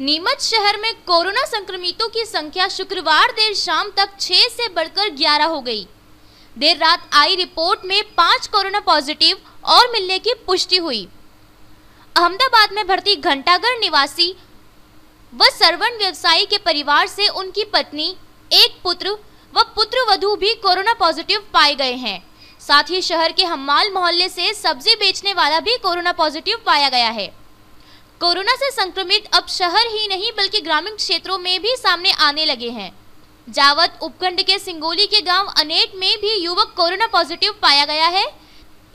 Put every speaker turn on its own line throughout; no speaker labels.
नीमच शहर में कोरोना संक्रमितों की संख्या शुक्रवार देर शाम तक 6 से बढ़कर 11 हो गई देर रात आई रिपोर्ट में पांच कोरोना पॉजिटिव और मिलने की पुष्टि हुई अहमदाबाद में भर्ती घंटागढ़ निवासी व सर्वण व्यवसायी के परिवार से उनकी पत्नी एक पुत्र व पुत्र वधु भी कोरोना पॉजिटिव पाए गए हैं साथ ही शहर के हम्माल मोहल्ले से सब्जी बेचने वाला भी कोरोना पॉजिटिव पाया गया है कोरोना से संक्रमित अब शहर ही नहीं बल्कि ग्रामीण क्षेत्रों में भी सामने आने लगे हैं जावत उपखंड के सिंगोली के गांव अनेट में भी युवक कोरोना पॉजिटिव पाया गया है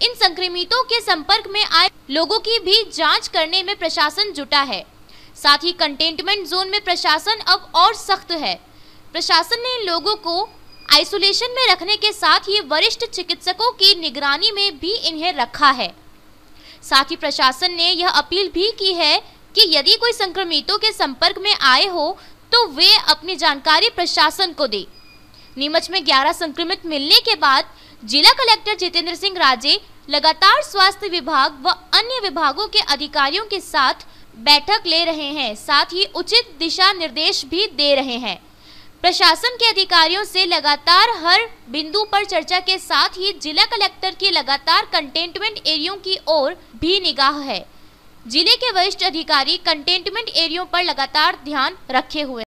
इन संक्रमितों के संपर्क में आए लोगों की भी जांच करने में प्रशासन जुटा है साथ ही कंटेनमेंट जोन में प्रशासन अब और सख्त है प्रशासन ने लोगों को आइसोलेशन में रखने के साथ ही वरिष्ठ चिकित्सकों की निगरानी में भी इन्हें रखा है साथ ही प्रशासन ने यह अपील भी की है कि यदि कोई संक्रमितों के संपर्क में आए हो तो वे अपनी जानकारी प्रशासन को दे नीमच में 11 संक्रमित मिलने के बाद जिला कलेक्टर जितेंद्र सिंह राजे लगातार स्वास्थ्य विभाग व अन्य विभागों के अधिकारियों के साथ बैठक ले रहे हैं साथ ही उचित दिशा निर्देश भी दे रहे हैं प्रशासन के अधिकारियों से लगातार हर बिंदु पर चर्चा के साथ ही जिला कलेक्टर की लगातार कंटेनमेंट एरियो की ओर भी निगाह है जिले के वरिष्ठ अधिकारी कंटेनमेंट एरियो पर लगातार ध्यान रखे हुए